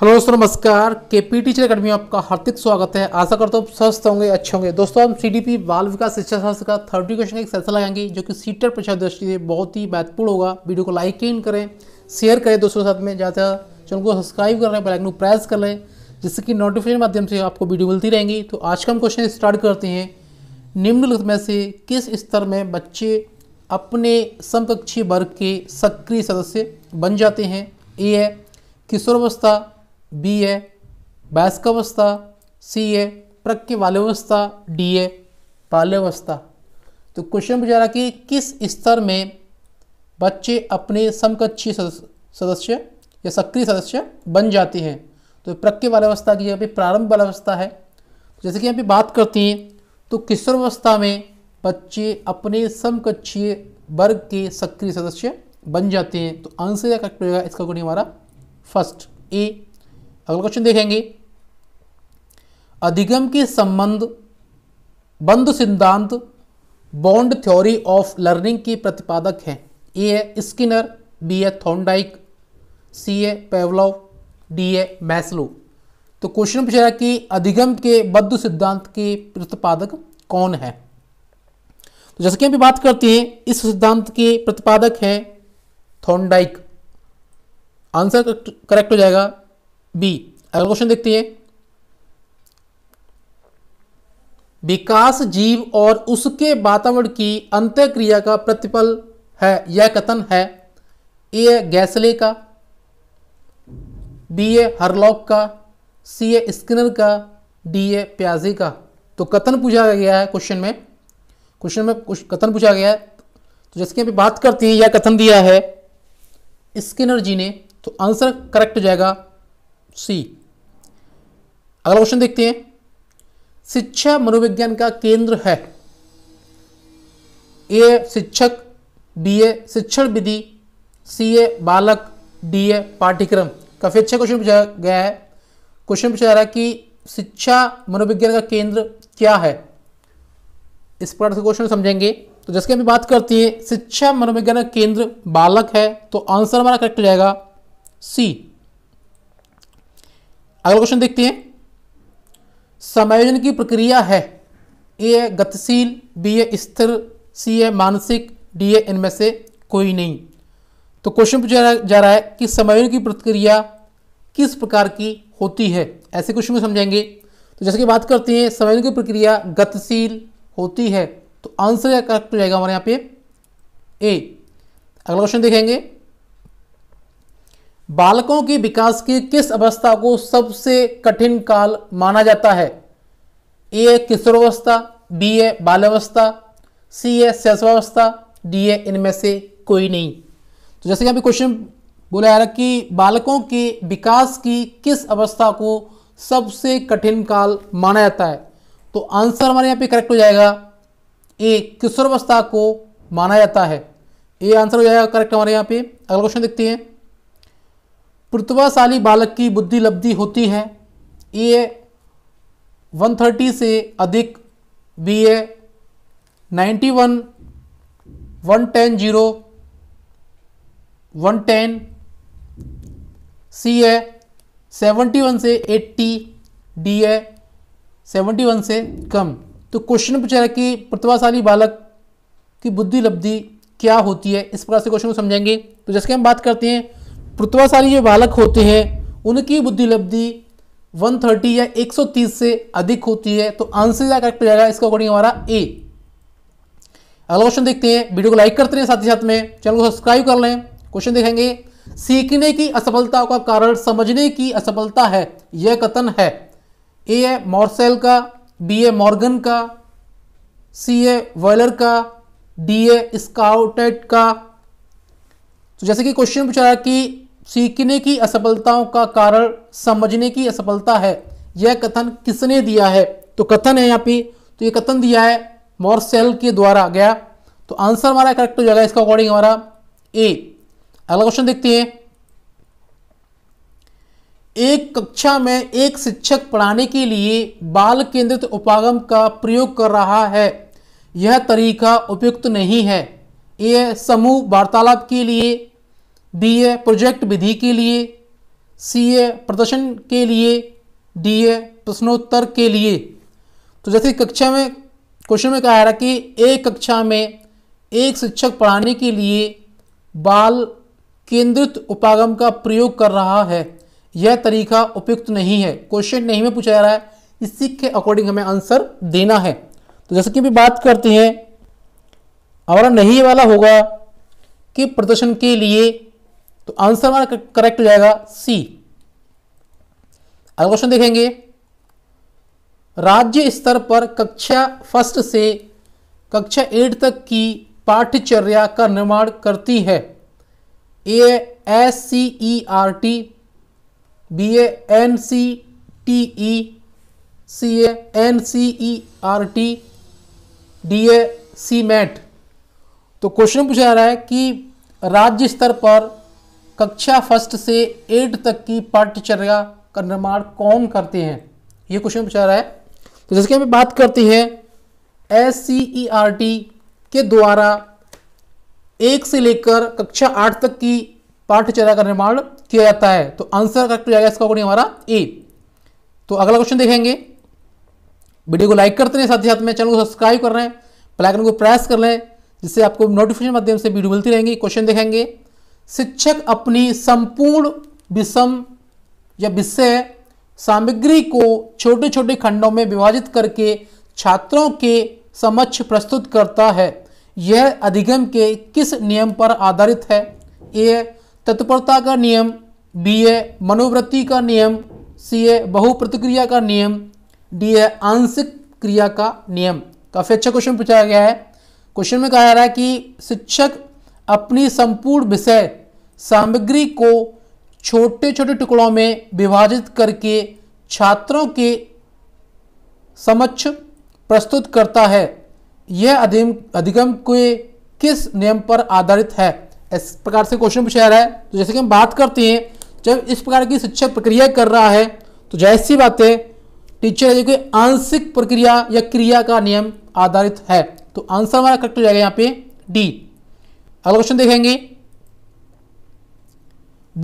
hello दोस्तों नमस्कार के पी टीचर अकेडमी में आपका हार्दिक स्वागत है आशा करता हूँ स्वस्थ होंगे अच्छे होंगे दोस्तों हम सी डी पी बाल विकास शिक्षा शास्त्र का थर्टी क्वेश्चन का एक सेशन लगाएंगे जो कि सीटर परीक्षा दृष्टि से बहुत ही महत्वपूर्ण होगा वीडियो को लाइक इन करें शेयर करें दोस्तों के साथ में ज़्यादा चैनल को सब्सक्राइब कर लें हैं को प्रेस कर लें जिससे कि नोटिफिकेशन माध्यम से आपको वीडियो मिलती रहेंगी तो आज का हम क्वेश्चन स्टार्ट करते हैं निम्नलिखित में से किस स्तर में बच्चे अपने समकक्षी वर्ग के सक्रिय सदस्य बन जाते हैं ए है किशोरावस्था बी तो है वयस्कावस्था सी है प्रज्ञ बाल्यावस्था डी है बाल्यवस्था तो क्वेश्चन पूछा रहा कि किस स्तर में बच्चे अपने समकक्षी सदस्य या सक्रिय सदस्य बन जाते हैं तो प्रज्ञ बाल्यावस्था की यहाँ पे प्रारंभ बाल्यावस्था है जैसे कि यहाँ पे बात करती हैं तो किशोरावस्था में बच्चे अपने समकक्षीय वर्ग के सक्रिय सदस्य बन जाते हैं तो आंसर करेक्ट होगा इसका गुण हमारा फर्स्ट ए अगला क्वेश्चन देखेंगे अधिगम के संबंध बंद सिद्धांत बॉन्ड थ्योरी ऑफ लर्निंग के प्रतिपादक हैं ए है स्किनर बी है थॉन्डाइक सी ए पेवलॉव डी ए मैसलो तो क्वेश्चन पूछा कि अधिगम के बद्ध सिद्धांत के प्रतिपादक कौन है तो जैसे कि अभी बात करते हैं इस सिद्धांत के प्रतिपादक हैं थॉन्डाइक आंसर करेक्ट हो जाएगा बी अगला क्वेश्चन देखते हैं विकास जीव और उसके वातावरण की अंत्यक्रिया का प्रतिफल है यह कथन है ए गैसले का बी ए हरलॉक का सी ए स्किनर का डी ए प्याजे का तो कथन पूछा गया है क्वेश्चन में क्वेश्चन में कुछ कथन पूछा गया है तो जैसे कि अभी बात करते हैं यह कथन दिया है स्किनर जी ने तो आंसर करेक्ट हो जाएगा सी अगला क्वेश्चन देखते हैं शिक्षा मनोविज्ञान का केंद्र है ए शिक्षक बी ए शिक्षण विधि सी ए बालक डी ए पाठ्यक्रम काफ़ी अच्छा क्वेश्चन पूछा गया है क्वेश्चन पूछा जा रहा है कि शिक्षा मनोविज्ञान का केंद्र क्या है इस प्रकार से क्वेश्चन समझेंगे तो जैसे हम बात करते हैं शिक्षा मनोविज्ञान का केंद्र बालक है तो आंसर हमारा करेक्ट हो जाएगा सी अगला क्वेश्चन देखते हैं समायोजन की प्रक्रिया है ए है गतिशील बी है स्थिर सी है मानसिक डी है इनमें से कोई नहीं तो क्वेश्चन पूछा जा रहा है कि समायोजन की प्रक्रिया किस प्रकार की होती है ऐसे क्वेश्चन को समझेंगे तो जैसे कि बात करते हैं समायोजन की प्रक्रिया गतिशील होती है तो आंसर क्या करेक्ट हो जाएगा हमारे यहाँ पे ए अगला क्वेश्चन देखेंगे बालकों के विकास की किस अवस्था को सबसे कठिन काल माना जाता है ए किशोरावस्था बी ए बाल्यावस्था सी ए शैशवावस्था डी ए इनमें से कोई नहीं तो जैसे कि अभी क्वेश्चन बोला जा रहा कि बालकों के विकास की किस अवस्था को सबसे कठिन काल माना जाता है तो आंसर हमारे यहाँ पे करेक्ट हो जाएगा ए किशोरावस्था को माना जाता है ये आंसर हो जाएगा करेक्ट हमारे यहाँ पे अगला क्वेश्चन देखते हैं प्रतिभाशाली बालक की बुद्धि लब्धि होती है वन 130 से अधिक बी ए ninety one one ten zero one ten C ए सेवेंटी वन से एट्टी डी ए सेवेंटी वन से कम तो क्वेश्चन पूछा है कि प्रतिभाशाली बालक की बुद्धि लब्धि क्या होती है इस प्रकार से क्वेश्चन को समझेंगे तो जैसे हम बात करते हैं प्रतिभाशाली जो बालक होते हैं उनकी बुद्धि लब्धि 130 या 130 से अधिक होती है तो आंसर क्या करेक्ट हो जाएगा इसका अकॉर्डिंग हमारा ए अगला क्वेश्चन देखते हैं वीडियो को लाइक करते हैं साथ ही साथ में चैनल को सब्सक्राइब कर लें क्वेश्चन देखेंगे सीखने की असफलता का कारण समझने की असफलता है यह कथन है ए है मॉर्सेल का बी ए मॉर्गन का सी ए वॉयलर का डी ए स्काउटेट का तो जैसे कि क्वेश्चन पूछा कि सीखने की असफलताओं का कारण समझने की असफलता है यह कथन किसने दिया है तो कथन है यहाँ पे तो ये कथन दिया है मोरसेल के द्वारा गया तो आंसर हमारा करेक्ट हो जाएगा इसका अकॉर्डिंग हमारा ए अगला क्वेश्चन देखते हैं एक कक्षा में एक शिक्षक पढ़ाने के लिए बाल केंद्रित उपागम का प्रयोग कर रहा है यह तरीका उपयुक्त नहीं है यह समूह वार्तालाप के लिए ए प्रोजेक्ट विधि के लिए सी ए प्रदर्शन के लिए डी ए प्रश्नोत्तर के लिए तो जैसे कक्षा में क्वेश्चन में कहा रहा कि एक कक्षा में एक शिक्षक पढ़ाने के लिए बाल केंद्रित उपागम का प्रयोग कर रहा है यह तरीका उपयुक्त नहीं है क्वेश्चन नहीं में पूछा जा रहा है इसी के अकॉर्डिंग हमें आंसर देना है तो जैसे कि भी बात करते हैं हमारा नहीं वाला होगा कि प्रदर्शन के लिए तो आंसर हमारा करेक्ट हो जाएगा सी अगला क्वेश्चन देखेंगे राज्य स्तर पर कक्षा फर्स्ट से कक्षा एट तक की पाठ्यचर्या का निर्माण करती है A S C E R T B ए N C T E C ए N C E R T D ए सी मैट तो क्वेश्चन पूछा जा रहा है कि राज्य स्तर पर कक्षा फर्स्ट से एट तक की पाठ्यचर्या का निर्माण कौन करते हैं ये क्वेश्चन पूछा रहा है तो जिसकी हम बात करते हैं S C E R T के द्वारा एक से लेकर कक्षा आठ तक की पाठ्यचर्या का निर्माण किया जाता है तो आंसर करेक्ट हो जाएगा इसका अकॉर्डिंग हमारा ए तो अगला क्वेश्चन देखेंगे वीडियो को लाइक करते हैं साथ ही साथ में चैनल को सब्सक्राइब कर रहे हैं प्लाइकन को प्रेस कर लें जिससे आपको नोटिफिकेशन माध्यम से वीडियो मिलती रहेंगी क्वेश्चन देखेंगे शिक्षक अपनी संपूर्ण विषम या विषय सामग्री को छोटे छोटे खंडों में विभाजित करके छात्रों के समक्ष प्रस्तुत करता है यह अधिगम के किस नियम पर आधारित है ए तत्परता का नियम बी ए मनोवृत्ति का नियम सी ए बहुप्रतिक्रिया का नियम डी ए आंशिक क्रिया का नियम काफ़ी अच्छा क्वेश्चन पूछा गया है क्वेश्चन में कहा जा रहा है कि शिक्षक अपनी संपूर्ण विषय सामग्री को छोटे छोटे टुकड़ों में विभाजित करके छात्रों के समक्ष प्रस्तुत करता है यह अधिम अधिगम के किस नियम पर आधारित है इस प्रकार से क्वेश्चन पूछा जा रहा है तो जैसे कि हम बात करते हैं जब इस प्रकार की शिक्षा प्रक्रिया कर रहा है तो जैसी बात है टीचर कि आंशिक प्रक्रिया या क्रिया का नियम आधारित है तो आंसर हमारा करेक्ट हो जाएगा यहाँ पे डी अगला क्वेश्चन देखेंगे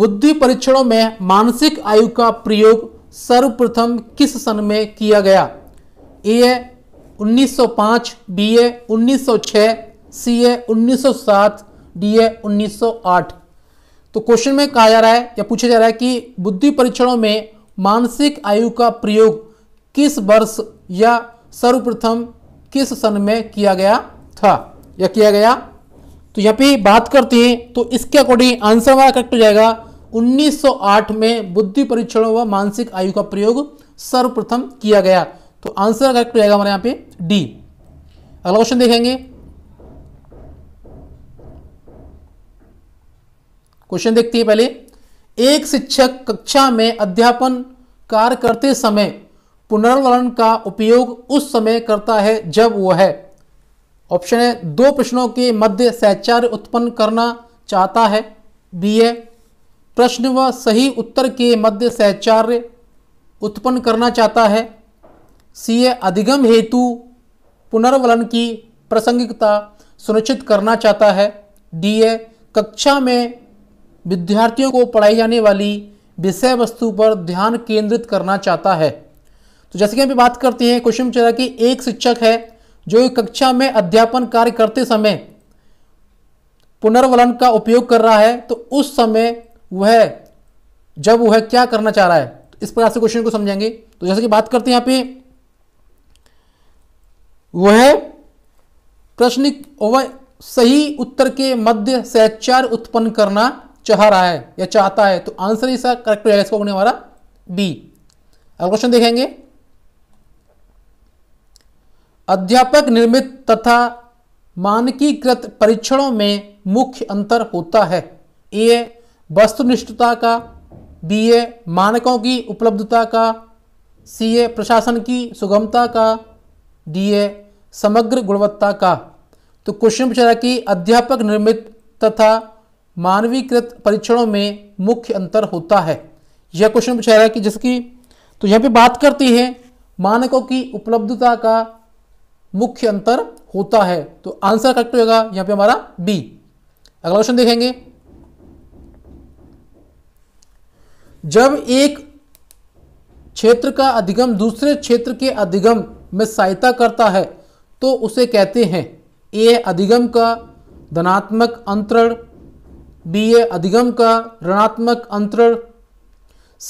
बुद्धि परीक्षणों में मानसिक आयु का प्रयोग सर्वप्रथम किस सन में किया गया ए 1905 B A 1906 C A 1907 D A 1908 तो क्वेश्चन में कहा जा रहा है या पूछा जा रहा है कि बुद्धि परीक्षणों में मानसिक आयु का प्रयोग किस वर्ष या सर्वप्रथम किस सन में किया गया था या किया गया तो यहाँ पे बात करते हैं तो इसके अकॉर्डिंग आंसर हमारा करेक्ट हो जाएगा 1908 में बुद्धि परीक्षण व मानसिक आयु का प्रयोग सर्वप्रथम किया गया तो आंसर करेक्ट हो जाएगा हमारे यहाँ पे डी अगला क्वेश्चन देखेंगे क्वेश्चन देखते हैं पहले एक शिक्षक कक्षा में अध्यापन कार्य करते समय पुनर्वलन का उपयोग उस समय करता है जब वह ऑप्शन है दो प्रश्नों के मध्य सहचार्य उत्पन्न करना चाहता है बी ए प्रश्न व सही उत्तर के मध्य सहचार्य उत्पन्न करना चाहता है सी ए अधिगम हेतु पुनर्वलन की प्रासंगिकता सुनिश्चित करना चाहता है डी है कक्षा में विद्यार्थियों को पढ़ाई जाने वाली विषय वस्तु पर ध्यान केंद्रित करना चाहता है तो जैसे कि अभी बात करते हैं क्वेश्चन चला कि एक शिक्षक है जो कक्षा में अध्यापन कार्य करते समय पुनर्वलन का उपयोग कर रहा है तो उस समय वह जब वह क्या करना चाह रहा है तो इस प्रकार से क्वेश्चन को समझेंगे तो जैसे कि बात करते हैं यहां पे वह प्रश्न वह सही उत्तर के मध्य सहचार उत्पन्न करना चाह रहा है या चाहता है तो आंसर इसका करेक्ट इसका होने हमारा बी अब क्वेश्चन देखेंगे अध्यापक निर्मित तथा मानकीकृत परीक्षणों में मुख्य अंतर होता है ए वस्तुनिष्ठता का बी ए मानकों की उपलब्धता का सी ए प्रशासन की सुगमता का डी ए समग्र गुणवत्ता का तो क्वेश्चन पूछा रहा कि अध्यापक निर्मित तथा मानवीकृत परीक्षणों में मुख्य अंतर होता है यह क्वेश्चन पूछा रहा है कि जिसकी तो यहाँ पे बात करती है मानकों की उपलब्धता का मुख्य अंतर होता है तो आंसर करेक्ट होगा यहां पे हमारा बी अगला क्वेश्चन देखेंगे जब एक क्षेत्र का अधिगम दूसरे क्षेत्र के अधिगम में सहायता करता है तो उसे कहते हैं ए अधिगम का धनात्मक अंतरण बी ए अधिगम का ऋणात्मक अंतरण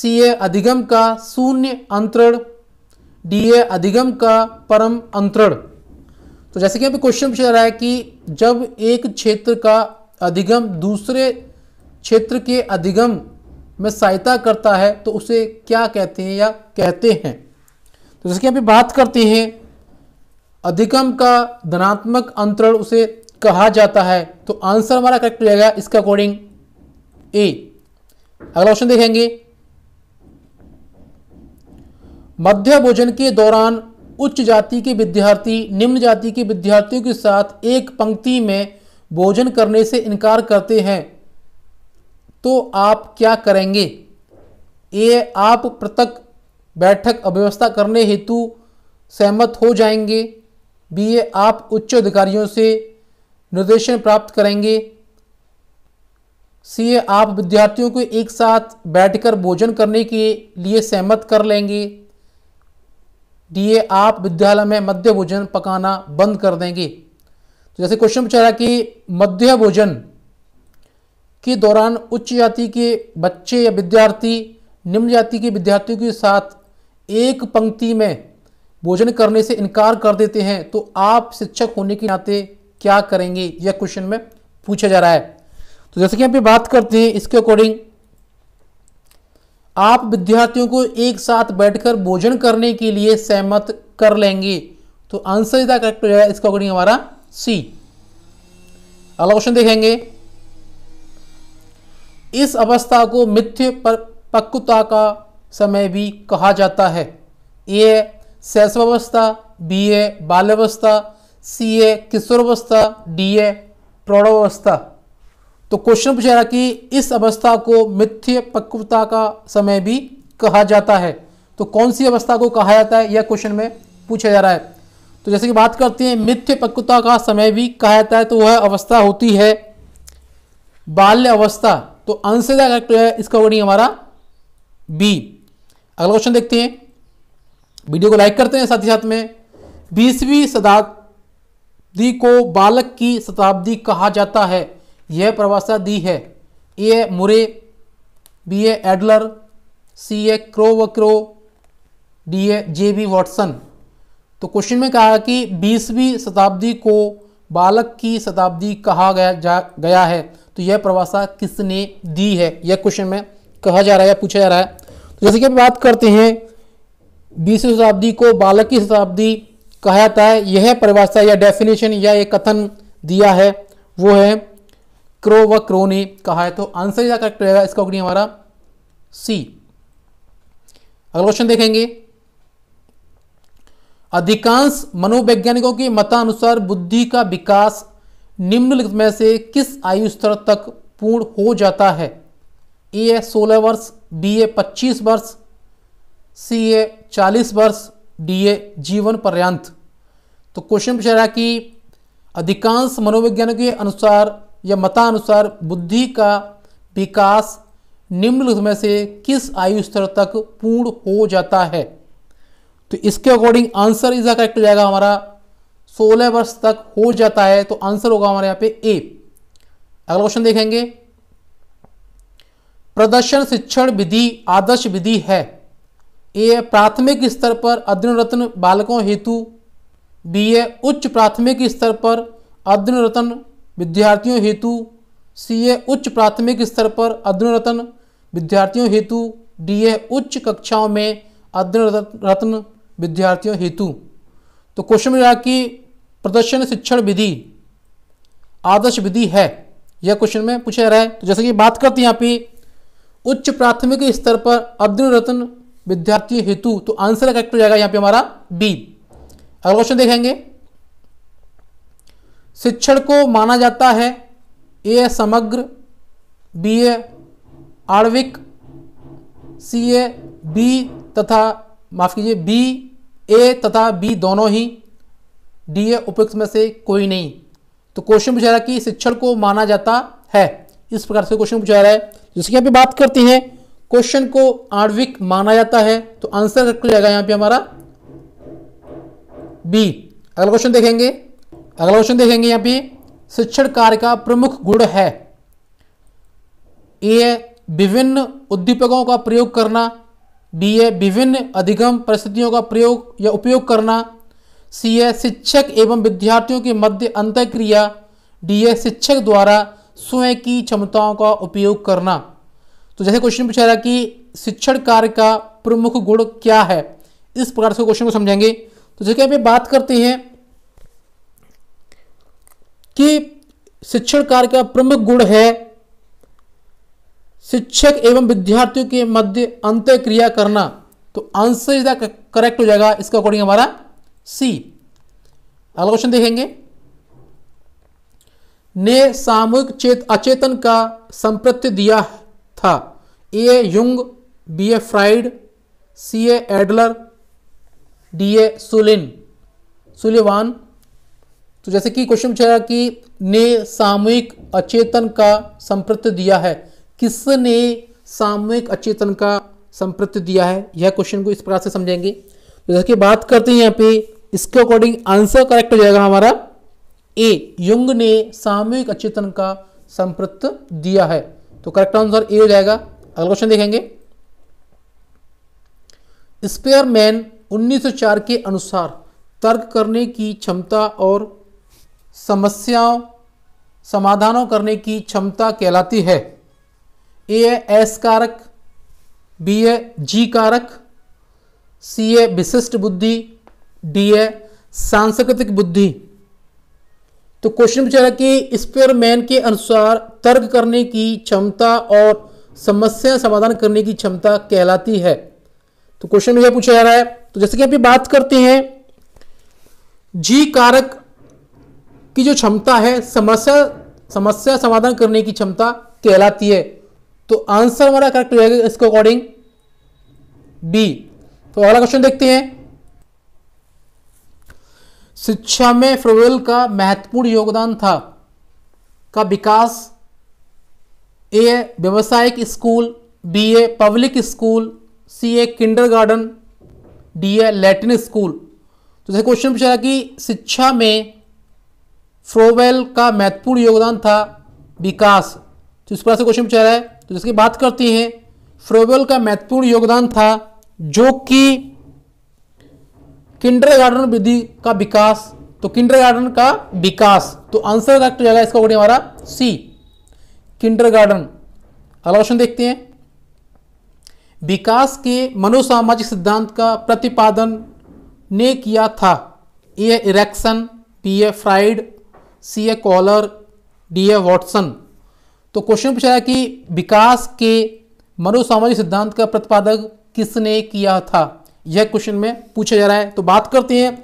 सी ए अधिगम का शून्य अंतरण डी ए अधिगम का परम अंतरण तो जैसे कि अभी क्वेश्चन पूछा रहा है कि जब एक क्षेत्र का अधिगम दूसरे क्षेत्र के अधिगम में सहायता करता है तो उसे क्या कहते हैं या कहते हैं तो जैसे कि अभी बात करते हैं अधिगम का धनात्मक अंतरण उसे कहा जाता है तो आंसर हमारा करेक्ट जाएगा इसके अकॉर्डिंग ए अगला क्वेश्चन देखेंगे मध्य भोजन के दौरान उच्च जाति के विद्यार्थी निम्न जाति के विद्यार्थियों के साथ एक पंक्ति में भोजन करने से इनकार करते हैं तो आप क्या करेंगे ये आप पृथक बैठक अव्यवस्था करने हेतु सहमत हो जाएंगे बी ए आप उच्च अधिकारियों से निर्देशन प्राप्त करेंगे सी ए आप विद्यार्थियों को एक साथ बैठकर भोजन करने के लिए सहमत कर लेंगे डीए आप विद्यालय में मध्य भोजन पकाना बंद कर देंगे तो जैसे क्वेश्चन पूछा रहा कि मध्य भोजन के दौरान उच्च जाति के बच्चे या विद्यार्थी निम्न जाति के विद्यार्थियों के साथ एक पंक्ति में भोजन करने से इनकार कर देते हैं तो आप शिक्षक होने के नाते क्या करेंगे यह क्वेश्चन में पूछा जा रहा है तो जैसे कि हम पे बात करते हैं इसके अकॉर्डिंग आप विद्यार्थियों को एक साथ बैठकर भोजन करने के लिए सहमत कर लेंगे तो आंसर इसका करेक्ट जाएगा इसका अकॉर्डिंग हमारा सी अगला क्वेश्चन देखेंगे इस अवस्था को मिथ्य परिपक्वता का समय भी कहा जाता है ए है शैशवावस्था बी है बाल्यावस्था सी है किशोरावस्था डी है प्रौढ़ावस्था तो क्वेश्चन पूछा रहा कि इस अवस्था को मिथ्य पक्वता का समय भी कहा जाता है तो कौन सी अवस्था को कहा जाता है यह क्वेश्चन में पूछा जा रहा है तो जैसे कि बात करते हैं मिथ्य पक्वता का समय भी कहा जाता है तो वह अवस्था होती है बाल्य अवस्था तो आंसर क्या करेक्ट है इसका वर्णिंग हमारा बी अगला क्वेश्चन देखते हैं वीडियो को लाइक करते हैं साथ ही साथ में बीसवीं शताब्दी को बालक की शताब्दी कहा जाता है यह परिभाषा दी है ए मुरे बी ए एडलर सी ए क्रो व क्रो डी ए जे बी वॉटसन तो क्वेश्चन में कहा कि बीसवीं शताब्दी को बालक की शताब्दी कहा गया जा गया है तो यह प्रवासा किसने दी है यह क्वेश्चन में कहा जा रहा है या पूछा जा रहा है तो जैसे कि हम बात करते हैं बीसवीं शताब्दी को बालक की शताब्दी कहा जाता है यह परिभाषा या डेफिनेशन या ये कथन दिया है वो है क्रो व क्रो ने कहा है तो आंसर क्या करेक्ट रहेगा इसका ऑप्शन हमारा सी अगला क्वेश्चन देखेंगे अधिकांश मनोवैज्ञानिकों के मतानुसार बुद्धि का विकास निम्नलिखित में से किस आयु स्तर तक पूर्ण हो जाता है ए है सोलह वर्ष बी ए पच्चीस वर्ष सी ए चालीस वर्ष डी ए जीवन पर्यंत तो क्वेश्चन पूछा रहा कि अधिकांश मनोवैज्ञानिकों के अनुसार या मतानुसार बुद्धि का विकास निम्नलिखित में से किस आयु स्तर तक पूर्ण हो जाता है तो इसके अकॉर्डिंग आंसर इसका करेक्ट हो जाएगा हमारा 16 वर्ष तक हो जाता है तो आंसर होगा हमारे यहाँ पे ए अगला क्वेश्चन देखेंगे प्रदर्शन शिक्षण विधि आदर्श विधि है ए प्राथमिक स्तर पर अध्ययनरत्न बालकों हेतु बी ए उच्च प्राथमिक स्तर पर अध्ययनरत्न विद्यार्थियों हेतु सीए उच्च प्राथमिक स्तर पर अध्ययनरत्न रत्न विद्यार्थियों हेतु डीए उच्च कक्षाओं में अध्ययन रत्न विद्यार्थियों हेतु तो क्वेश्चन मिला कि प्रदर्शन शिक्षण विधि आदर्श विधि है यह क्वेश्चन में पूछा जा रहा है तो जैसे कि बात करते हैं यहाँ पे उच्च प्राथमिक स्तर पर अध्ययनरत्न रत्न विद्यार्थी हेतु तो आंसर करेक्ट हो जाएगा यहाँ पे हमारा बी अगला क्वेश्चन देखेंगे शिक्षण को माना जाता है ए समग्र बी ए आणविक सी ए बी तथा माफ़ कीजिए बी ए तथा बी दोनों ही डी ए उपयुक्त में से कोई नहीं तो क्वेश्चन पूछा रहा है कि शिक्षण को माना जाता है इस प्रकार से क्वेश्चन पूछा रहा है जिसकी अभी यहाँ बात करते हैं क्वेश्चन को आणविक माना जाता है तो आंसर जाएगा यहाँ पे हमारा बी अगला क्वेश्चन देखेंगे अगला क्वेश्चन देखेंगे यहाँ पे शिक्षण कार्य का प्रमुख गुण है ए विभिन्न उद्दीपकों का प्रयोग करना बी ए विभिन्न अधिगम परिस्थितियों का प्रयोग या उपयोग करना सी ए शिक्षक एवं विद्यार्थियों के मध्य अंत क्रिया डी ए शिक्षक द्वारा स्वयं की क्षमताओं का उपयोग करना तो जैसे क्वेश्चन पूछा रहा कि शिक्षण कार्य का प्रमुख गुण क्या है इस प्रकार से क्वेश्चन को समझेंगे तो जैसे अभी बात करते हैं कि शिक्षण कार्य का प्रमुख गुण है शिक्षक एवं विद्यार्थियों के मध्य अंत क्रिया करना तो आंसर इज द करेक्ट हो जाएगा इसका अकॉर्डिंग हमारा सी अगला क्वेश्चन देखेंगे ने सामूहिक चेत अचेतन का संप्रत्य दिया था ए युंग बी ए फ्राइड सी ए एडलर डी ए सुलिन सुलिवान तो जैसे कि क्वेश्चन पूछा कि ने सामूहिक अचेतन का संप्रत दिया है किसने सामूहिक अचेतन का संप्रत दिया है यह क्वेश्चन को इस प्रकार से समझेंगे तो जैसे कि बात करते हैं यहाँ पे इसके अकॉर्डिंग आंसर करेक्ट हो जाएगा हमारा ए युंग ने सामूहिक अचेतन का संप्रत दिया है तो करेक्ट आंसर ए हो जाएगा अगला क्वेश्चन देखेंगे स्पेयरमैन 1904 के अनुसार तर्क करने की क्षमता और समस्याओं समाधानों करने की क्षमता कहलाती है ए एस कारक बी ए जी कारक सी ए विशिष्ट बुद्धि डी ए सांस्कृतिक बुद्धि तो क्वेश्चन पूछा कि स्पेयरमैन के अनुसार तर्क करने की क्षमता और समस्या समाधान करने की क्षमता कहलाती है तो क्वेश्चन में यह पूछा जा रहा है तो जैसे कि अभी बात करते हैं जी कारक की जो क्षमता है समस्या समस्या समाधान करने की क्षमता कहलाती है तो आंसर हमारा करेक्ट हो जाएगा इसके अकॉर्डिंग बी तो अगला क्वेश्चन देखते हैं शिक्षा में फ्रोवेल का महत्वपूर्ण योगदान था का विकास ए व्यवसायिक स्कूल बी ए पब्लिक स्कूल सी ए किंडर गार्डन डी ए लैटिन स्कूल तो जैसे क्वेश्चन पूछा कि शिक्षा में फ्रोवेल का महत्वपूर्ण योगदान था विकास तो इस प्रकार से क्वेश्चन पूछा रहा है तो जिसकी बात करते हैं फ्रोवेल का महत्वपूर्ण योगदान था जो कि किंडर गार्डन विधि का विकास तो किंडर गार्डन का विकास तो आंसर करेक्ट हो जाएगा इसका ऑप्शन हमारा सी किंडर गार्डन अगला क्वेश्चन देखते हैं विकास के मनोसामाजिक सिद्धांत का प्रतिपादन ने किया था ए इरेक्शन पी ए फ्राइड सी ए कॉलर डी ए वॉटसन तो क्वेश्चन पूछा है कि विकास के मनोसामाजिक सिद्धांत का प्रतिपादक किसने किया था यह क्वेश्चन में पूछा जा रहा है तो बात करते हैं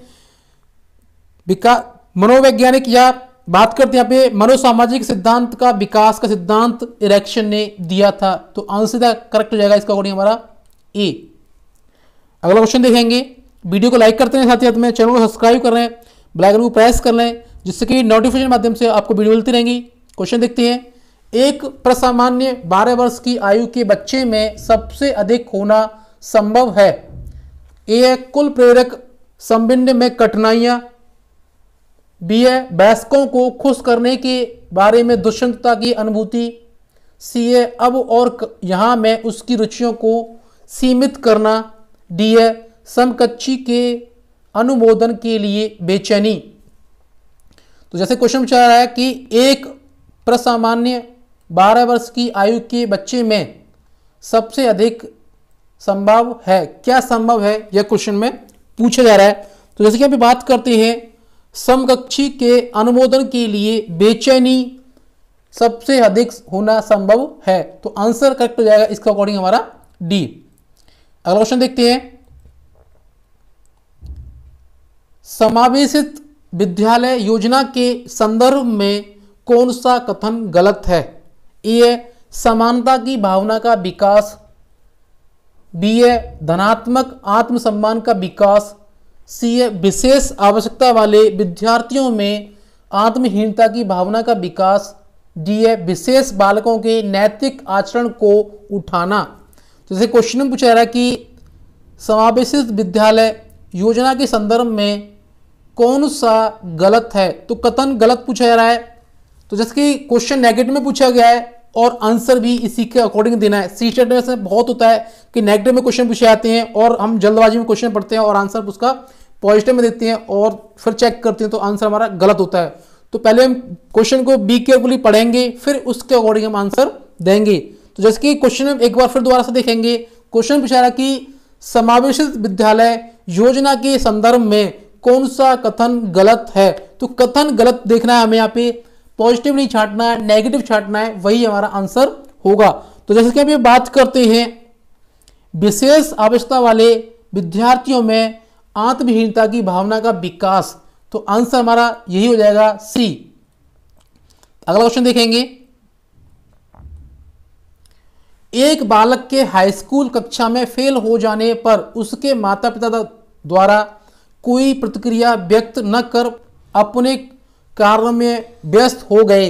विकास मनोवैज्ञानिक या बात करते हैं यहाँ पे मनोसामाजिक सिद्धांत का विकास का सिद्धांत इरेक्शन ने दिया था तो आंसर करेक्ट हो जाएगा इसका अकॉर्डिंग हमारा ए अगला क्वेश्चन देखेंगे वीडियो को लाइक करते हैं साथ ही साथ में चैनल को सब्सक्राइब कर रहे हैं ब्लैक को प्रेस कर लें जिससे कि नोटिफिकेशन माध्यम से आपको वीडियो मिलती रहेंगी क्वेश्चन देखते हैं एक प्रसामान्य 12 वर्ष की आयु के बच्चे में सबसे अधिक होना संभव है ए है कुल प्रेरक संबिंड में कठिनाइयां बी है वयस्कों को खुश करने के बारे में दुष्यंतता की अनुभूति सी है अब और यहां में उसकी रुचियों को सीमित करना डी है समकक्षी के अनुमोदन के लिए बेचैनी तो जैसे क्वेश्चन पूछा रहा है कि एक प्रसामान्य बारह वर्ष की आयु के बच्चे में सबसे अधिक संभव है क्या संभव है यह क्वेश्चन में पूछा जा रहा है तो जैसे कि अभी बात करते हैं समकक्षी के अनुमोदन के लिए बेचैनी सबसे अधिक होना संभव है तो आंसर करेक्ट हो जाएगा इसका अकॉर्डिंग हमारा डी अगला क्वेश्चन देखते हैं समावेशित विद्यालय योजना के संदर्भ में कौन सा कथन गलत है ए समानता की भावना का विकास बी ए धनात्मक आत्मसम्मान का विकास सी ए विशेष आवश्यकता वाले विद्यार्थियों में आत्महीनता की भावना का विकास डी ए विशेष बालकों के नैतिक आचरण को उठाना जैसे क्वेश्चन में पूछा जा रहा है कि समावेशित विद्यालय योजना के संदर्भ में कौन सा गलत है तो कथन गलत पूछा जा रहा है तो जैसे कि क्वेश्चन नेगेटिव में पूछा गया है और आंसर भी इसी के अकॉर्डिंग देना है सी स्टेट में बहुत होता है कि नेगेटिव में क्वेश्चन पूछे जाते हैं और हम जल्दबाजी में क्वेश्चन पढ़ते हैं और आंसर उसका पॉजिटिव में देते हैं और फिर चेक करते हैं तो आंसर हमारा गलत होता है तो पहले हम क्वेश्चन को बी केयरफुली पढ़ेंगे फिर उसके अकॉर्डिंग हम आंसर देंगे तो जैसे कि क्वेश्चन हम एक बार फिर दोबारा से देखेंगे क्वेश्चन पूछा रहा कि समावेशित विद्यालय योजना के संदर्भ में कौन सा कथन गलत है तो कथन गलत देखना है हमें यहाँ पे पॉजिटिव नहीं छाटना है नेगेटिव छाटना है वही हमारा आंसर होगा तो जैसे कि अभी बात करते हैं विशेष आवश्यकता वाले विद्यार्थियों में आत्महीनता की भावना का विकास तो आंसर हमारा यही हो जाएगा सी अगला क्वेश्चन देखेंगे एक बालक के हाईस्कूल कक्षा में फेल हो जाने पर उसके माता पिता द्वारा कोई प्रतिक्रिया व्यक्त न कर अपने कार्य में व्यस्त हो गए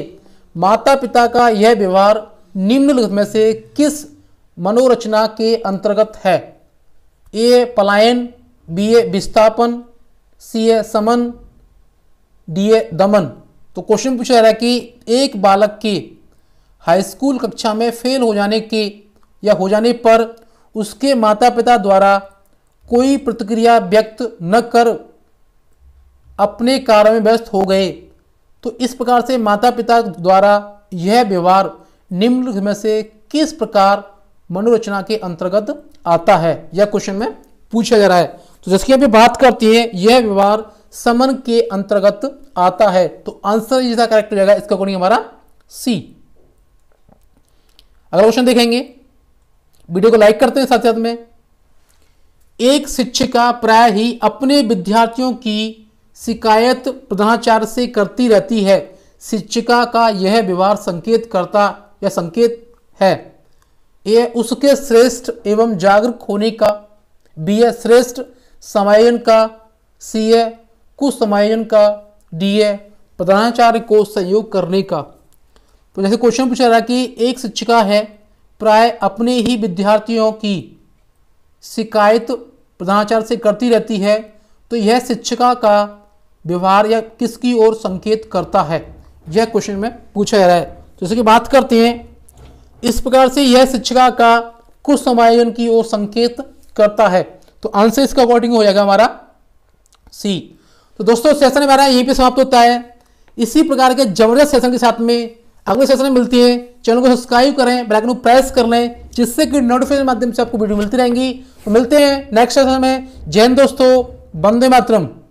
माता पिता का यह व्यवहार निम्नलिखित में से किस मनोरचना के अंतर्गत है ए पलायन बी ए विस्थापन सी ए समन डी ए दमन तो क्वेश्चन पूछा रहा है कि एक बालक के हाई स्कूल कक्षा में फेल हो जाने के या हो जाने पर उसके माता पिता द्वारा कोई प्रतिक्रिया व्यक्त न कर अपने कार्य में व्यस्त हो गए तो इस प्रकार से माता पिता द्वारा यह व्यवहार निम्न में से किस प्रकार मनोरचना के अंतर्गत आता है यह क्वेश्चन में पूछा जा रहा है तो जिसकी अभी बात करती है यह व्यवहार समन के अंतर्गत आता है तो आंसर जिसका करेक्ट हो जाएगा इसका अकॉर्डिंग हमारा सी अगला क्वेश्चन देखेंगे वीडियो को लाइक करते हैं साथ साथ में एक शिक्षिका प्राय ही अपने विद्यार्थियों की शिकायत प्रधानाचार्य से करती रहती है शिक्षिका का यह व्यवहार संकेत करता या संकेत है यह उसके श्रेष्ठ एवं जागरूक होने का बी ए श्रेष्ठ समायन का सी ए कुमायन का डी ए प्रधानाचार्य को सहयोग करने का तो जैसे क्वेश्चन पूछा रहा कि एक शिक्षिका है प्राय अपने ही विद्यार्थियों की शिकायत प्रधानाचार्य से करती रहती है तो यह शिक्षिका का व्यवहार या किसकी ओर संकेत करता है यह क्वेश्चन में पूछा जा रहा है तो जैसे बात करते हैं इस प्रकार से यह शिक्षिका का कुछ समायोजन की ओर संकेत करता है तो आंसर इसका अकॉर्डिंग हो जाएगा हमारा सी तो दोस्तों सेशन हमारा यहीं पे समाप्त होता है इसी प्रकार के जबरदस्त सेशन के साथ में अगले सेशन में मिलती है चैनल को सब्सक्राइब करें बेलाइकन प्रेस कर लें जिससे कि नोटिफिकेशन माध्यम से आपको वीडियो मिलती रहेंगी तो मिलते हैं नेक्स्ट सेशन में जैन दोस्तों बंदे मातरम